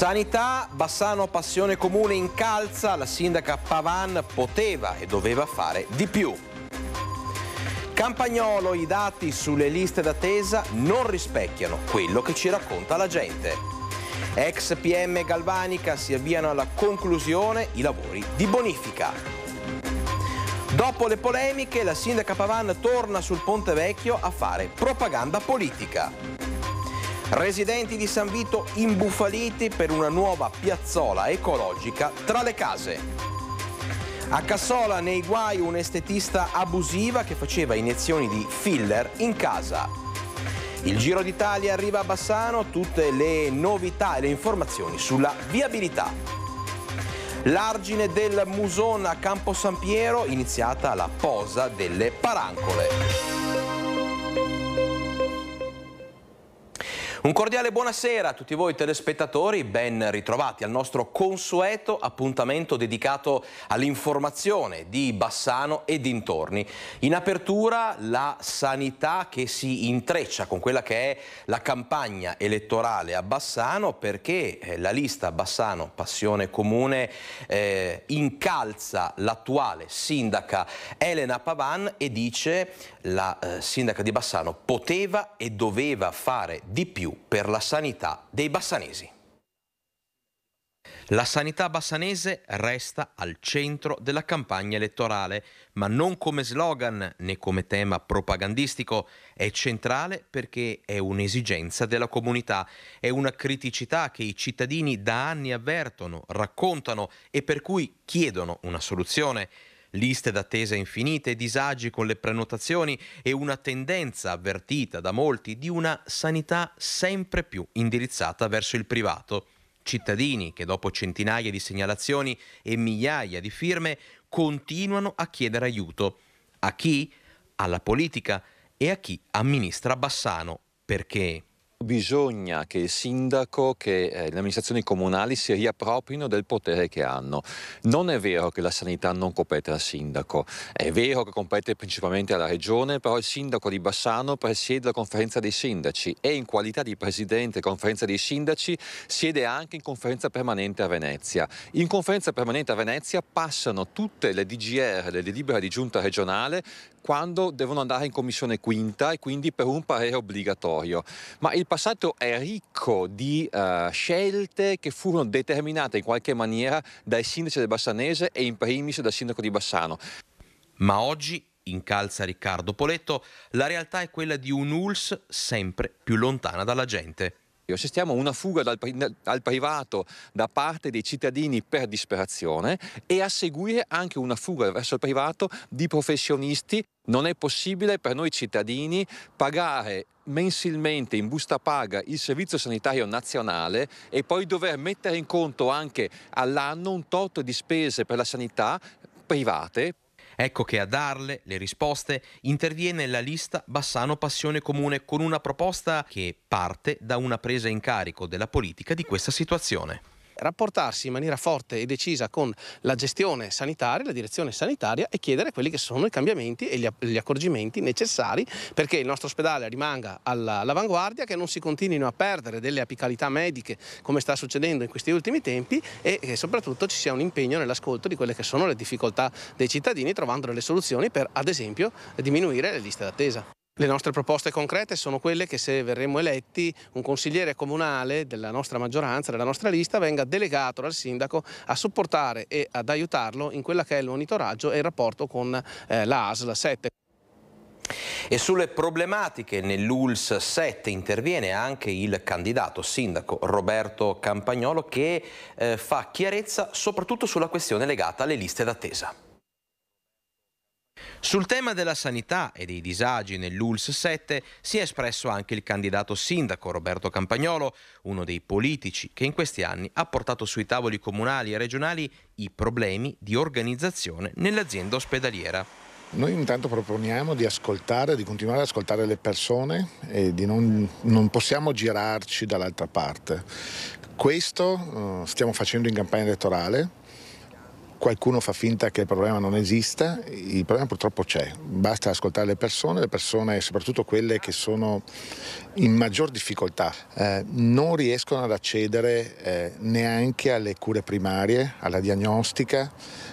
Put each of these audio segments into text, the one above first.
Sanità, Bassano Passione Comune incalza, la sindaca Pavan poteva e doveva fare di più. Campagnolo, i dati sulle liste d'attesa non rispecchiano quello che ci racconta la gente. Ex PM Galvanica si avviano alla conclusione i lavori di bonifica. Dopo le polemiche, la sindaca Pavan torna sul Ponte Vecchio a fare propaganda politica. Residenti di San Vito imbufaliti per una nuova piazzola ecologica tra le case. A Cassola nei guai un'estetista abusiva che faceva iniezioni di filler in casa. Il Giro d'Italia arriva a Bassano, tutte le novità e le informazioni sulla viabilità. L'argine del Muson a Campo San Piero, iniziata la posa delle parancole. Un cordiale buonasera a tutti voi telespettatori, ben ritrovati al nostro consueto appuntamento dedicato all'informazione di Bassano e dintorni. In apertura la sanità che si intreccia con quella che è la campagna elettorale a Bassano perché eh, la lista Bassano Passione Comune eh, incalza l'attuale sindaca Elena Pavan e dice la eh, sindaca di Bassano poteva e doveva fare di più per la sanità dei bassanesi. La sanità bassanese resta al centro della campagna elettorale, ma non come slogan né come tema propagandistico, è centrale perché è un'esigenza della comunità, è una criticità che i cittadini da anni avvertono, raccontano e per cui chiedono una soluzione liste d'attesa infinite, disagi con le prenotazioni e una tendenza avvertita da molti di una sanità sempre più indirizzata verso il privato. Cittadini che dopo centinaia di segnalazioni e migliaia di firme continuano a chiedere aiuto. A chi? Alla politica e a chi amministra Bassano. Perché? Bisogna che il sindaco, che eh, le amministrazioni comunali si riappropriano del potere che hanno. Non è vero che la sanità non compete al sindaco, è vero che compete principalmente alla regione, però il sindaco di Bassano presiede la conferenza dei sindaci e in qualità di presidente della conferenza dei sindaci siede anche in conferenza permanente a Venezia. In conferenza permanente a Venezia passano tutte le DGR, le delibere di giunta regionale, quando devono andare in commissione quinta e quindi per un parere obbligatorio. Ma il passato è ricco di uh, scelte che furono determinate in qualche maniera dai sindaci del Bassanese e in primis dal sindaco di Bassano. Ma oggi, incalza Riccardo Poletto, la realtà è quella di un ULS sempre più lontana dalla gente. Assistiamo a una fuga dal, dal, privato da parte dei cittadini per disperazione e a seguire anche una fuga verso il privato di professionisti. Non è possibile per noi cittadini pagare mensilmente in busta paga il Servizio Sanitario Nazionale e poi dover mettere in conto anche all'anno un tot di spese per la sanità private Ecco che a darle le risposte interviene la lista Bassano Passione Comune con una proposta che parte da una presa in carico della politica di questa situazione rapportarsi in maniera forte e decisa con la gestione sanitaria, la direzione sanitaria e chiedere quelli che sono i cambiamenti e gli, accorgimenti necessari perché il nostro ospedale rimanga all'avanguardia, che non si continuino a perdere delle apicalità mediche come sta succedendo in questi ultimi tempi e che soprattutto ci sia un impegno nell'ascolto di quelle che sono le difficoltà dei cittadini trovando delle soluzioni per ad esempio diminuire le liste d'attesa. Le nostre proposte concrete sono quelle che se verremo eletti un consigliere comunale della nostra maggioranza, della nostra lista, venga delegato dal sindaco a supportare e ad aiutarlo in quella che è il monitoraggio e il rapporto con eh, la ASL 7. E sulle problematiche nell'ULS 7 interviene anche il candidato sindaco Roberto Campagnolo che eh, fa chiarezza soprattutto sulla questione legata alle liste d'attesa. Sul tema della sanità e dei disagi nell'ULS 7 si è espresso anche il candidato sindaco Roberto Campagnolo, uno dei politici che in questi anni ha portato sui tavoli comunali e regionali i problemi di organizzazione nell'azienda ospedaliera. Noi intanto proponiamo di ascoltare, di continuare ad ascoltare le persone e di non, non possiamo girarci dall'altra parte. Questo eh, stiamo facendo in campagna elettorale, qualcuno fa finta che il problema non esista, il problema purtroppo c'è, basta ascoltare le persone, le persone soprattutto quelle che sono in maggior difficoltà eh, non riescono ad accedere eh, neanche alle cure primarie, alla diagnostica,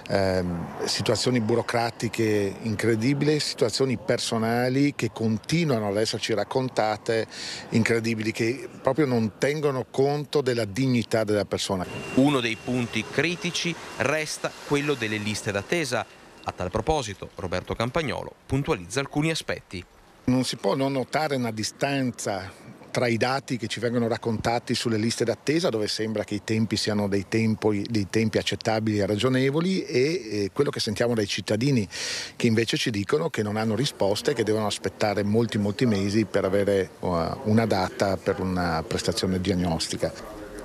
Ehm, situazioni burocratiche incredibili, situazioni personali che continuano ad esserci raccontate incredibili, che proprio non tengono conto della dignità della persona. Uno dei punti critici resta quello delle liste d'attesa. A tal proposito, Roberto Campagnolo puntualizza alcuni aspetti. Non si può non notare una distanza tra i dati che ci vengono raccontati sulle liste d'attesa, dove sembra che i tempi siano dei, tempi, dei tempi accettabili e ragionevoli, e eh, quello che sentiamo dai cittadini che invece ci dicono che non hanno risposte, che devono aspettare molti, molti mesi per avere uh, una data per una prestazione diagnostica.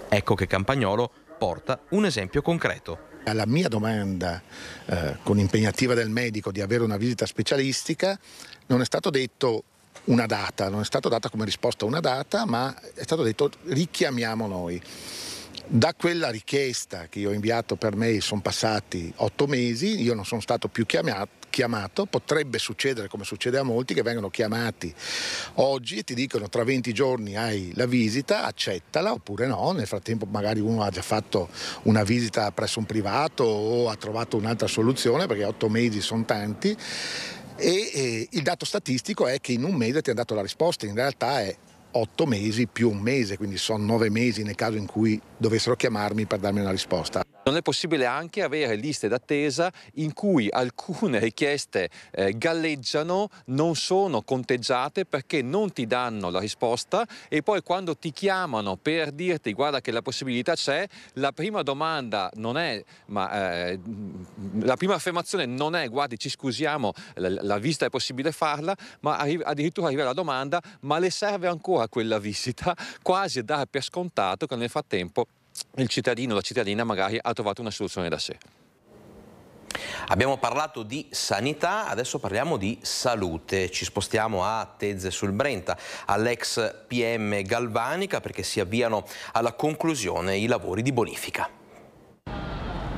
Ecco che Campagnolo porta un esempio concreto alla mia domanda eh, con impegnativa del medico di avere una visita specialistica non è stato detto una data, non è stata data come risposta una data, ma è stato detto richiamiamo noi. Da quella richiesta che io ho inviato per mail sono passati otto mesi, io non sono stato più chiamato, chiamato, potrebbe succedere come succede a molti che vengono chiamati oggi e ti dicono tra 20 giorni hai la visita, accettala oppure no, nel frattempo magari uno ha già fatto una visita presso un privato o ha trovato un'altra soluzione perché otto mesi sono tanti e, e eh, il dato statistico è che in un mese ti ha dato la risposta, in realtà è otto mesi più un mese, quindi sono nove mesi nel caso in cui dovessero chiamarmi per darmi una risposta. Non è possibile anche avere liste d'attesa in cui alcune richieste eh, galleggiano, non sono conteggiate perché non ti danno la risposta e poi quando ti chiamano per dirti guarda che la possibilità c'è, la prima domanda non è, ma eh, la prima affermazione non è guardi ci scusiamo, la, la vista è possibile farla, ma arri addirittura arriva la domanda ma le serve ancora a quella visita, quasi a dare per scontato che nel frattempo il cittadino o la cittadina magari ha trovato una soluzione da sé. Abbiamo parlato di sanità, adesso parliamo di salute. Ci spostiamo a Tezze sul Brenta, all'ex PM Galvanica, perché si avviano alla conclusione i lavori di bonifica.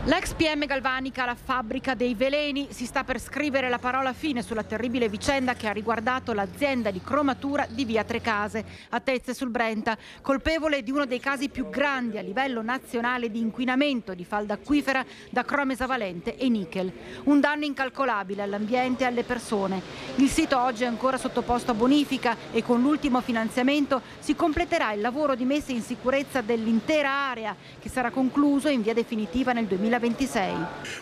L'ex PM Galvanica, la fabbrica dei veleni, si sta per scrivere la parola fine sulla terribile vicenda che ha riguardato l'azienda di cromatura di via Trecase, a Tezze sul Brenta, colpevole di uno dei casi più grandi a livello nazionale di inquinamento di falda acquifera da crome esavalente e nickel. Un danno incalcolabile all'ambiente e alle persone. Il sito oggi è ancora sottoposto a bonifica e con l'ultimo finanziamento si completerà il lavoro di messa in sicurezza dell'intera area che sarà concluso in via definitiva nel 2020. 2026.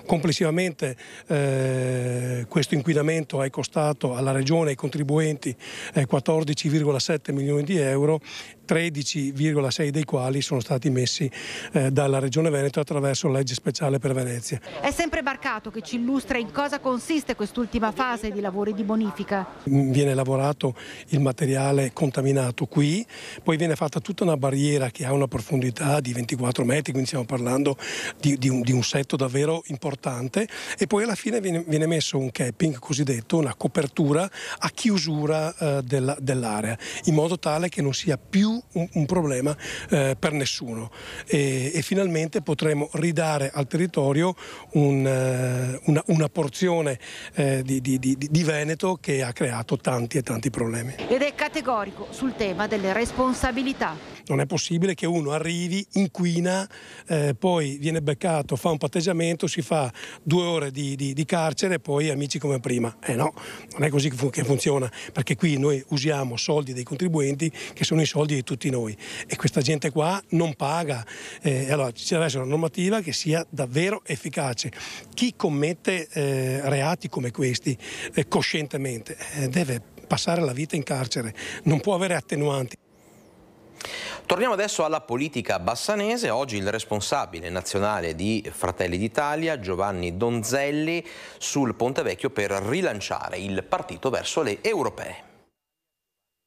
Complessivamente eh, questo inquinamento è costato alla Regione e ai contribuenti eh, 14,7 milioni di euro, 13,6 dei quali sono stati messi eh, dalla Regione Veneto attraverso la legge speciale per Venezia. È sempre Barcato che ci illustra in cosa consiste quest'ultima fase di lavori di bonifica. Mm, viene lavorato il materiale contaminato qui, poi viene fatta tutta una barriera che ha una profondità di 24 metri, quindi stiamo parlando di, di, un, di un un setto davvero importante e poi alla fine viene, viene messo un capping cosiddetto, una copertura a chiusura eh, della, dell'area, in modo tale che non sia più un, un problema eh, per nessuno e, e, finalmente potremo ridare al territorio un, eh, una, una, porzione eh, di, di, di, di Veneto che ha creato tanti e tanti problemi. Ed è categorico sul tema delle responsabilità. Non è possibile che uno arrivi, inquina, eh, poi viene beccato, fa un patteggiamento, si fa due ore di, di, di carcere e poi amici come prima. Eh no, non è così che, fun- che funziona, perché qui noi usiamo soldi dei contribuenti che sono i soldi di tutti noi e questa gente qua non paga. Eh, allora ci deve essere una normativa che sia davvero efficace. Chi commette eh, reati come questi eh, coscientemente eh, deve passare la vita in carcere, non può avere attenuanti. Torniamo adesso alla politica bassanese. Oggi il responsabile nazionale di Fratelli d'Italia, Giovanni Donzelli, sul Ponte Vecchio per rilanciare il partito verso le europee.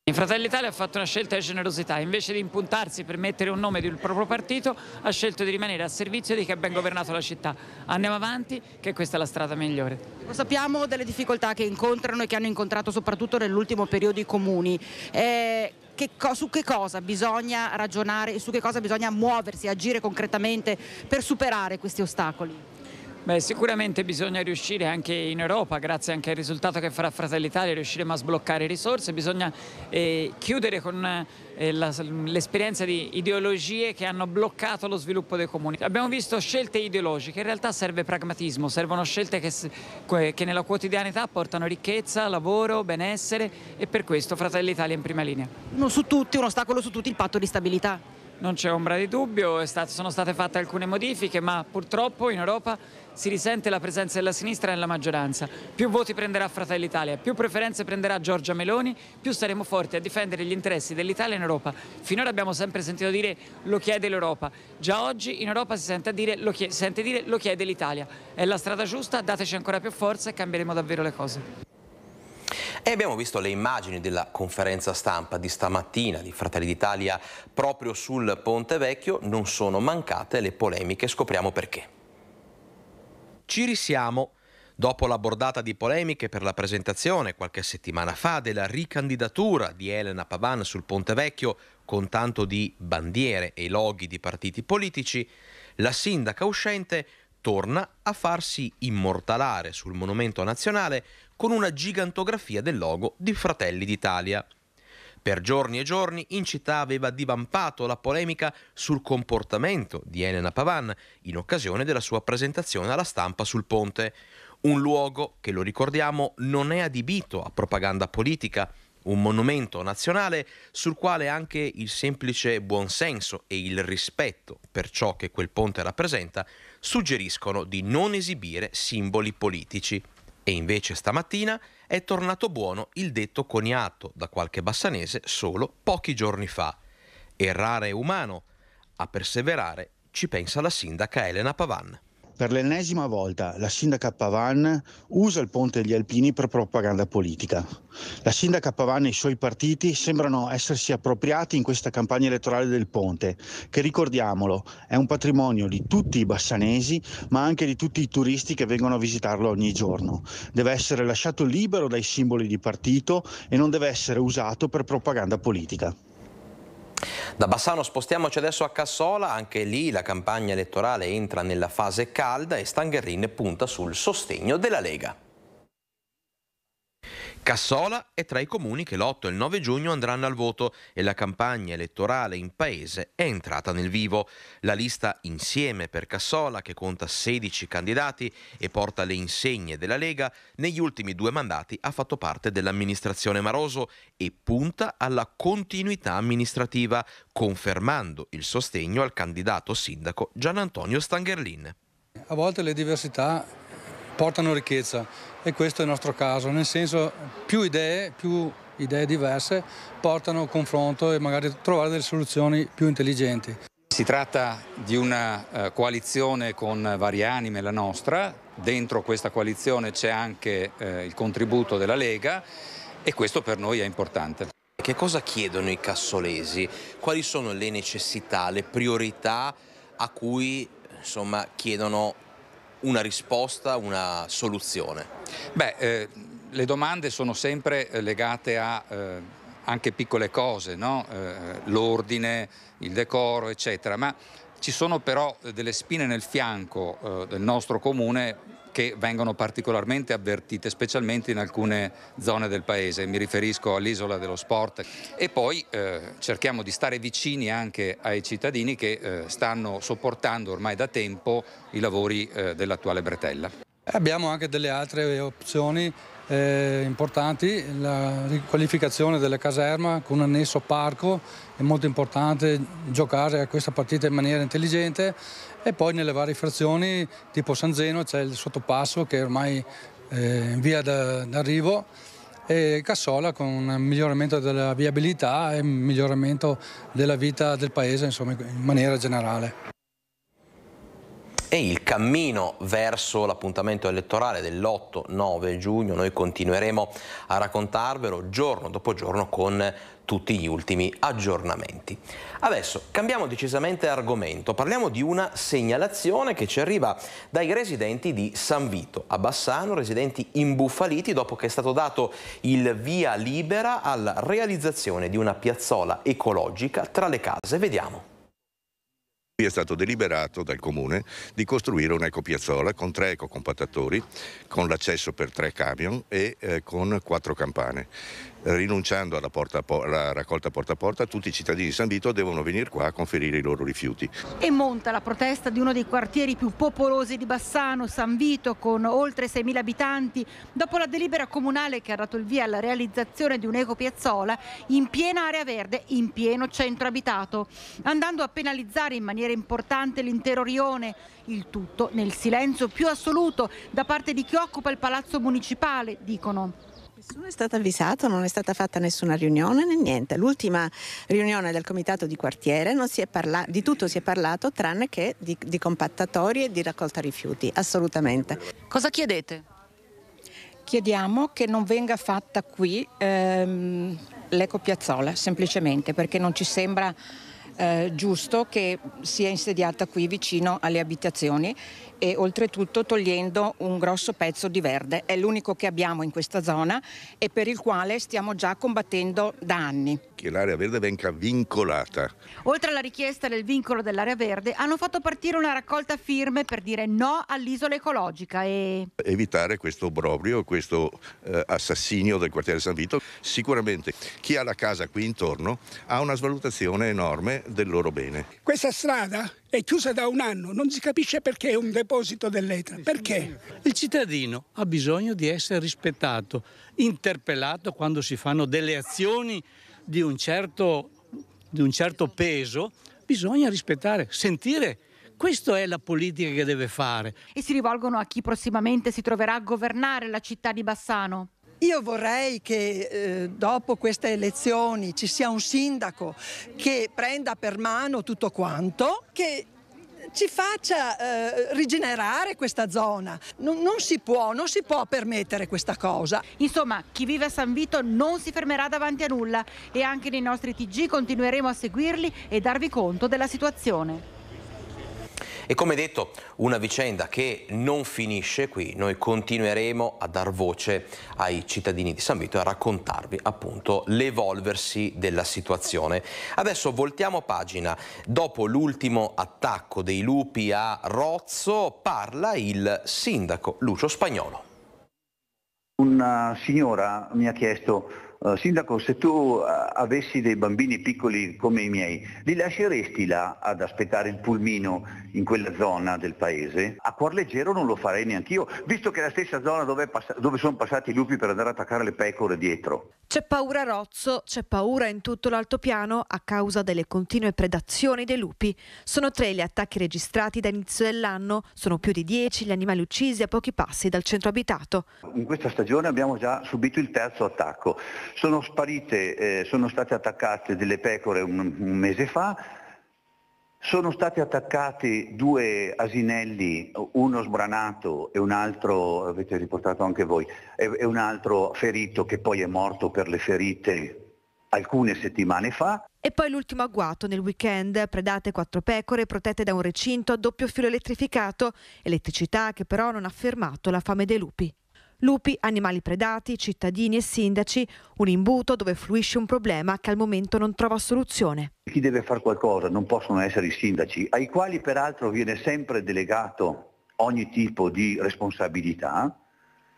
In Fratelli Italia ha fatto una scelta di generosità, invece di impuntarsi per mettere un nome del proprio partito ha scelto di rimanere a servizio di chi ha ben governato la città. Andiamo avanti che questa è la strada migliore. Lo sappiamo delle difficoltà che incontrano e che hanno incontrato soprattutto nell'ultimo periodo i comuni. Eh, che su che cosa bisogna ragionare e su che cosa bisogna muoversi, agire concretamente per superare questi ostacoli? Beh, sicuramente bisogna riuscire anche in Europa, grazie anche al risultato che farà Fratelli Italia, riusciremo a sbloccare risorse, bisogna eh, chiudere con eh, l'esperienza di ideologie che hanno bloccato lo sviluppo dei comuni. Abbiamo visto scelte ideologiche, in realtà serve pragmatismo, servono scelte che, che nella quotidianità portano ricchezza, lavoro, benessere e per questo Fratelli Italia è in prima linea. Non su tutti, un ostacolo su tutti, il patto di stabilità. Non c'è ombra di dubbio, stato, sono state fatte alcune modifiche, ma purtroppo in Europa si risente la presenza della sinistra nella maggioranza. Più voti prenderà Fratelli Italia, più preferenze prenderà Giorgia Meloni, più saremo forti a difendere gli interessi dell'Italia in Europa. Finora abbiamo sempre sentito dire lo chiede l'Europa. Già oggi in Europa si sente dire lo chiede, sente dire, lo chiede l'Italia. È la strada giusta, dateci ancora più forza e cambieremo davvero le cose. E abbiamo visto le immagini della conferenza stampa di stamattina di Fratelli d'Italia proprio sul Ponte Vecchio, non sono mancate le polemiche, scopriamo perché ci risiamo Dopo la bordata di polemiche per la presentazione qualche settimana fa della ricandidatura di Elena Pavan sul Ponte Vecchio con tanto di bandiere e loghi di partiti politici, la sindaca uscente torna a farsi immortalare sul Monumento Nazionale con una gigantografia del logo di Fratelli d'Italia. Per giorni e giorni in città aveva divampato la polemica sul comportamento di Elena Pavan in occasione della sua presentazione alla stampa sul ponte. Un luogo che, lo ricordiamo, non è adibito a propaganda politica, un monumento nazionale sul quale anche il semplice buonsenso e il rispetto per ciò che quel ponte rappresenta suggeriscono di non esibire simboli politici. E invece stamattina è tornato buono il detto coniato da qualche bassanese solo pochi giorni fa. Errare è umano, a perseverare ci pensa la sindaca Elena Pavan. Per l'ennesima volta la sindaca Pavan usa il ponte degli alpini per propaganda politica. La sindaca Pavan e i suoi partiti sembrano essersi appropriati in questa campagna elettorale del ponte, che ricordiamolo è un patrimonio di tutti i bassanesi, ma anche di tutti i turisti che vengono a visitarlo ogni giorno. Deve essere lasciato libero dai simboli di partito e non deve essere usato per propaganda politica. Da Bassano spostiamoci adesso a Cassola, anche lì la campagna elettorale entra nella fase calda e Stangerrin punta sul sostegno della Lega. Cassola è tra i comuni che l'8 e il 9 giugno andranno al voto e la campagna elettorale in paese è entrata nel vivo. La lista Insieme per Cassola, che conta 16 candidati e porta le insegne della Lega, negli ultimi due mandati ha fatto parte dell'amministrazione Maroso e punta alla continuità amministrativa, confermando il sostegno al candidato sindaco Gianantonio Stangerlin. A volte le diversità portano ricchezza e questo è il nostro caso, nel senso più idee, più idee diverse portano confronto e magari trovare delle soluzioni più intelligenti. Si tratta di una eh, coalizione con varie anime, la nostra, dentro questa coalizione c'è anche eh, il contributo della Lega e questo per noi è importante. Che cosa chiedono i cassolesi? Quali sono le necessità, le priorità a cui insomma, chiedono una risposta, una soluzione? Beh, eh, le domande sono sempre eh, legate a eh, anche piccole cose, no? eh, l'ordine, il decoro, eccetera, ma ci sono però eh, delle spine nel fianco eh, del nostro comune che vengono particolarmente avvertite, specialmente in alcune zone del paese, mi riferisco all'isola dello sport e poi eh, cerchiamo di stare vicini anche ai cittadini che eh, stanno sopportando ormai da tempo i lavori eh, dell'attuale bretella. Abbiamo anche delle altre opzioni eh, importanti, la riqualificazione della caserma con un annesso parco, è molto importante giocare a questa partita in maniera intelligente e poi nelle varie frazioni tipo San Zeno c'è il sottopasso che è ormai eh, in via d'arrivo e Cassola con un miglioramento della viabilità e un miglioramento della vita del paese insomma, in maniera generale. E il cammino verso l'appuntamento elettorale dell'8-9 giugno noi continueremo a raccontarvelo giorno dopo giorno con tutti gli ultimi aggiornamenti. Adesso cambiamo decisamente argomento, parliamo di una segnalazione che ci arriva dai residenti di San Vito a Bassano, residenti imbuffaliti dopo che è stato dato il via libera alla realizzazione di una piazzola ecologica tra le case. Vediamo. Qui è stato deliberato dal comune di costruire un'ecopiazzola con tre ecocompattatori, con l'accesso per tre camion e eh, con quattro campane rinunciando alla, porta, alla, raccolta porta a porta, tutti i cittadini di San Vito devono venire qua a conferire i loro rifiuti. E monta la protesta di uno dei quartieri più popolosi di Bassano, San Vito, con oltre 6.000 abitanti, dopo la delibera comunale che ha dato il via alla realizzazione di un'eco piazzola in piena area verde, in pieno centro abitato, andando a penalizzare in maniera importante l'intero rione, il tutto nel silenzio più assoluto da parte di chi occupa il palazzo municipale, dicono. Nessuno è stato avvisato, non è stata fatta nessuna riunione né niente. L'ultima riunione del comitato di quartiere parla- di tutto si è parlato tranne che di, di compattatori e di raccolta rifiuti, assolutamente. Cosa chiedete? Chiediamo che non venga fatta qui ehm, l'ecopiazzola, semplicemente perché non ci sembra eh, giusto che sia insediata qui vicino alle abitazioni e oltretutto togliendo un grosso pezzo di verde. È l'unico che abbiamo in questa zona e per il quale stiamo già combattendo da anni. Che l'area verde venga vincolata. Oltre alla richiesta del vincolo dell'area verde, hanno fatto partire una raccolta firme per dire no all'isola ecologica e... Evitare questo obbrobrio, questo eh, assassinio del quartiere San Vito. Sicuramente chi ha la casa qui intorno ha una svalutazione enorme del loro bene. Questa strada è chiusa da un anno, non si capisce perché è un deposito proposito dell'ETRA. Perché? Il cittadino ha bisogno di essere rispettato, interpellato quando si fanno delle azioni di un certo, di un certo peso, bisogna rispettare, sentire questa è la politica che deve fare. E si rivolgono a chi prossimamente si troverà a governare la città di Bassano? Io vorrei che eh, dopo queste elezioni ci sia un sindaco che prenda per mano tutto quanto, che ci faccia eh, rigenerare questa zona. Non, non, si può, non si può permettere questa cosa. Insomma, chi vive a San Vito non si fermerà davanti a nulla e anche nei nostri TG continueremo a seguirli e darvi conto della situazione. E come detto, una vicenda che non finisce qui, noi continueremo a dar voce ai cittadini di San Vito e a raccontarvi appunto l'evolversi della situazione. Adesso voltiamo pagina, dopo l'ultimo attacco dei lupi a Rozzo parla il sindaco Lucio Spagnolo. Una signora mi ha chiesto eh, sindaco, se tu eh, avessi dei bambini piccoli come i miei, li lasceresti là ad aspettare il pulmino in quella zona del paese? A cuor leggero non lo farei neanch'io, visto che è la stessa zona dove, pass- dove sono passati i lupi per andare ad attaccare le pecore dietro. C'è paura a Rozzo, c'è paura in tutto l'altopiano a causa delle continue predazioni dei lupi. Sono tre gli attacchi registrati da inizio dell'anno, sono più di dieci gli animali uccisi a pochi passi dal centro abitato. In questa stagione abbiamo già subito il terzo attacco. Sono sparite, eh, sono state attaccate delle pecore un, un mese fa, sono stati attaccati due asinelli, uno sbranato e un altro, avete riportato anche voi, e un altro ferito che poi è morto per le ferite alcune settimane fa. E poi l'ultimo agguato nel weekend, predate quattro pecore protette da un recinto a doppio filo elettrificato, elettricità che però non ha fermato la fame dei lupi. Lupi, animali predati, cittadini e sindaci, un imbuto dove fluisce un problema che al momento non trova soluzione. Chi deve fare qualcosa non possono essere i sindaci, ai quali peraltro viene sempre delegato ogni tipo di responsabilità,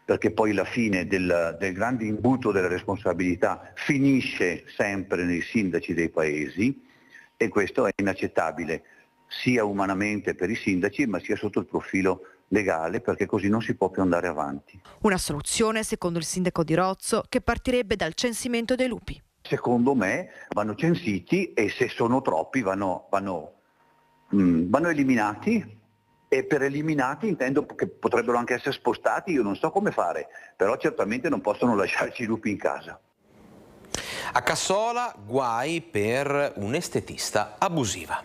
perché poi la fine del, del, grande imbuto della responsabilità finisce sempre nei sindaci dei paesi e questo è inaccettabile sia umanamente per i sindaci ma sia sotto il profilo legale perché così non si può più andare avanti. Una soluzione, secondo il sindaco di Rozzo, che partirebbe dal censimento dei lupi. Secondo me vanno censiti e se sono troppi vanno, vanno, mh, mm, vanno eliminati e per eliminati intendo che potrebbero anche essere spostati, io non so come fare, però certamente non possono lasciarci i lupi in casa. A Cassola guai per un'estetista abusiva.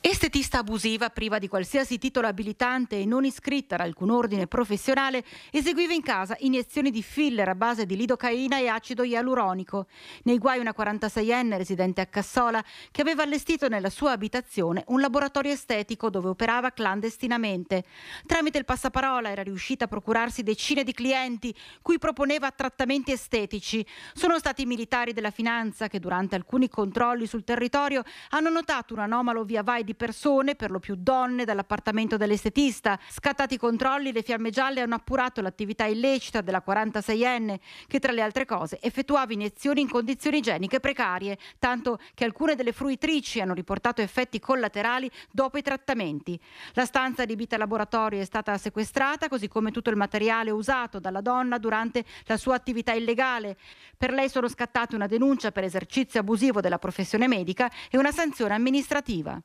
Estetista abusiva, priva di qualsiasi titolo abilitante e non iscritta ad alcun ordine professionale, eseguiva in casa iniezioni di filler a base di lidocaina e acido ialuronico. Nei guai una 46enne residente a Cassola che aveva allestito nella sua abitazione un laboratorio estetico dove operava clandestinamente. Tramite il passaparola era riuscita a procurarsi decine di clienti cui proponeva trattamenti estetici. Sono stati i militari della finanza che durante alcuni controlli sul territorio hanno notato un anomalo via vai di persone, per lo più donne, dall'appartamento dell'estetista. Scattati i controlli, le fiamme gialle hanno appurato l'attività illecita della 46enne che tra le altre cose effettuava iniezioni in condizioni igieniche precarie, tanto che alcune delle fruitrici hanno riportato effetti collaterali dopo i trattamenti. La stanza adibita a laboratorio è stata sequestrata, così come tutto il materiale usato dalla donna durante la sua attività illegale. Per lei sono scattate una denuncia per esercizio abusivo della professione medica e una sanzione amministrativa.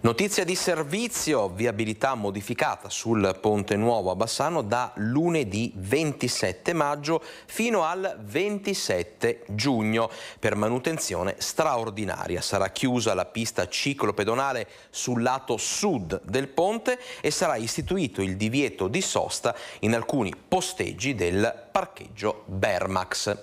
Notizia di servizio, viabilità modificata sul Ponte Nuovo a Bassano da lunedì 27 maggio fino al 27 giugno per manutenzione straordinaria. Sarà chiusa la pista ciclopedonale sul lato sud del ponte e sarà istituito il divieto di sosta in alcuni posteggi del parcheggio Bermax.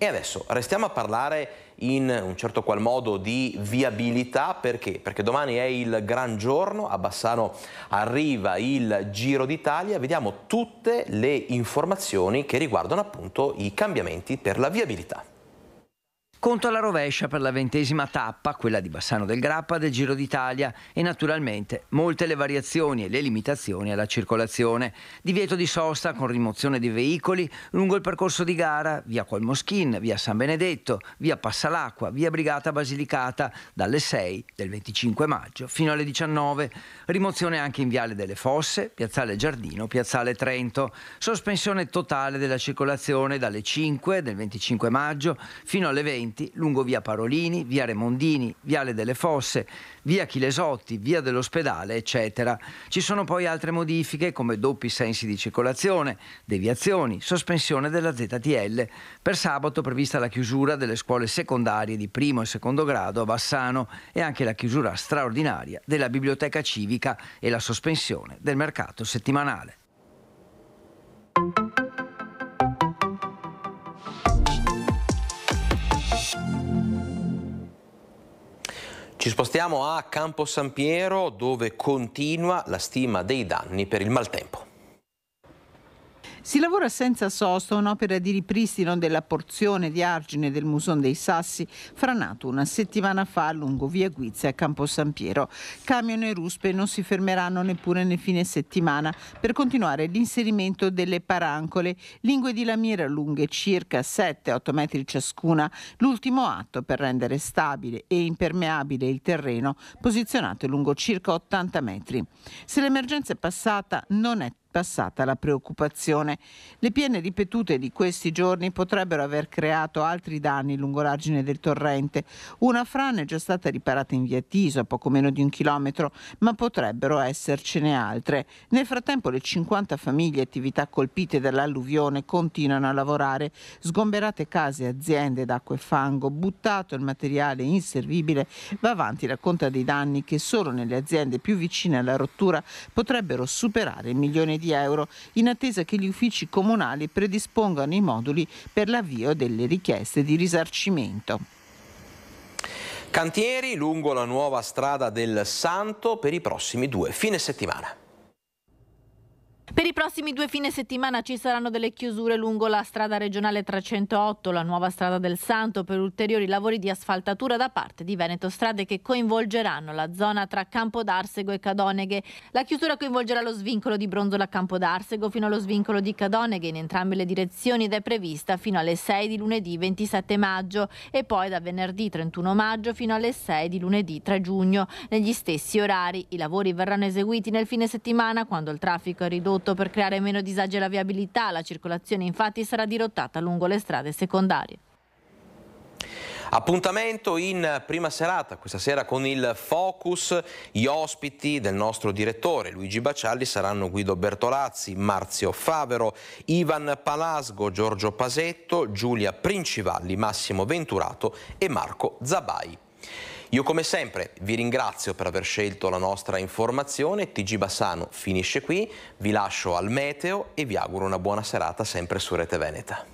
E adesso restiamo a parlare in un certo qual modo di viabilità perché? Perché domani è il gran giorno, a Bassano arriva il Giro d'Italia, vediamo tutte le informazioni che riguardano appunto i cambiamenti per la viabilità. Conto alla rovescia per la ventesima tappa, quella di Bassano del Grappa del Giro d'Italia e naturalmente molte le variazioni e le limitazioni alla circolazione. Divieto di sosta con rimozione di veicoli lungo il percorso di gara, via Colmoschin, via San Benedetto, via Passalacqua, via Brigata Basilicata dalle 6 del 25 maggio fino alle 19. Rimozione anche in Viale delle Fosse, Piazzale Giardino, Piazzale Trento. Sospensione totale della circolazione dalle 5 del 25 maggio fino alle 20 avvenimenti lungo via Parolini, via Remondini, viale delle Fosse, via Chilesotti, via dell'ospedale, eccetera. Ci sono poi altre modifiche come doppi sensi di circolazione, deviazioni, sospensione della ZTL. Per sabato prevista la chiusura delle scuole secondarie di primo e secondo grado a Bassano e anche la chiusura straordinaria della biblioteca civica e la sospensione del mercato settimanale. Ci spostiamo a Campo San Piero dove continua la stima dei danni per il maltempo. Si lavora senza sosta un'opera di ripristino della porzione di argine del Muson dei Sassi, franato una settimana fa lungo via Guizia a Campo San Piero. Camion e ruspe non si fermeranno neppure nel fine settimana per continuare l'inserimento delle parancole, lingue di lamiera lunghe circa 7-8 metri ciascuna, l'ultimo atto per rendere stabile e impermeabile il terreno posizionato lungo circa 80 metri. Se l'emergenza è passata non è passata la preoccupazione. Le piene ripetute di questi giorni potrebbero aver creato altri danni lungo l'argine del torrente. Una frana è già stata riparata in via Tiso, a poco meno di un chilometro, ma potrebbero essercene altre. Nel frattempo le 50 famiglie e attività colpite dall'alluvione continuano a lavorare, sgomberate case, aziende d'acqua e fango, buttato il materiale inservibile, va avanti la conta dei danni che solo nelle aziende più vicine alla rottura potrebbero superare il milione di di euro, in attesa che gli uffici comunali predispongano i moduli per l'avvio delle richieste di risarcimento. Cantieri lungo la nuova strada del Santo per i prossimi due fine settimana. Per i prossimi due fine settimana ci saranno delle chiusure lungo la strada regionale 308, la nuova strada del Santo, per ulteriori lavori di asfaltatura da parte di Veneto Strade che coinvolgeranno la zona tra Campo d'Arsego e Cadoneghe. La chiusura coinvolgerà lo svincolo di Bronzola Campo d'Arsego fino allo svincolo di Cadoneghe in entrambe le direzioni ed è prevista fino alle 6 di lunedì 27 maggio e poi da venerdì 31 maggio fino alle 6 di lunedì 3 giugno. Negli stessi orari i lavori verranno eseguiti nel fine settimana quando il traffico è ridotto indotto per creare meno disagi alla viabilità. La circolazione infatti sarà dirottata lungo le strade secondarie. Appuntamento in prima serata, questa sera con il Focus. Gli ospiti del nostro direttore Luigi Bacialli saranno Guido Bertolazzi, Marzio Favero, Ivan Palasgo, Giorgio Pasetto, Giulia Princivalli, Massimo Venturato e Marco Zabai. Io come sempre vi ringrazio per aver scelto la nostra informazione, TG Bassano finisce qui, vi lascio al meteo e vi auguro una buona serata sempre su Rete Veneta.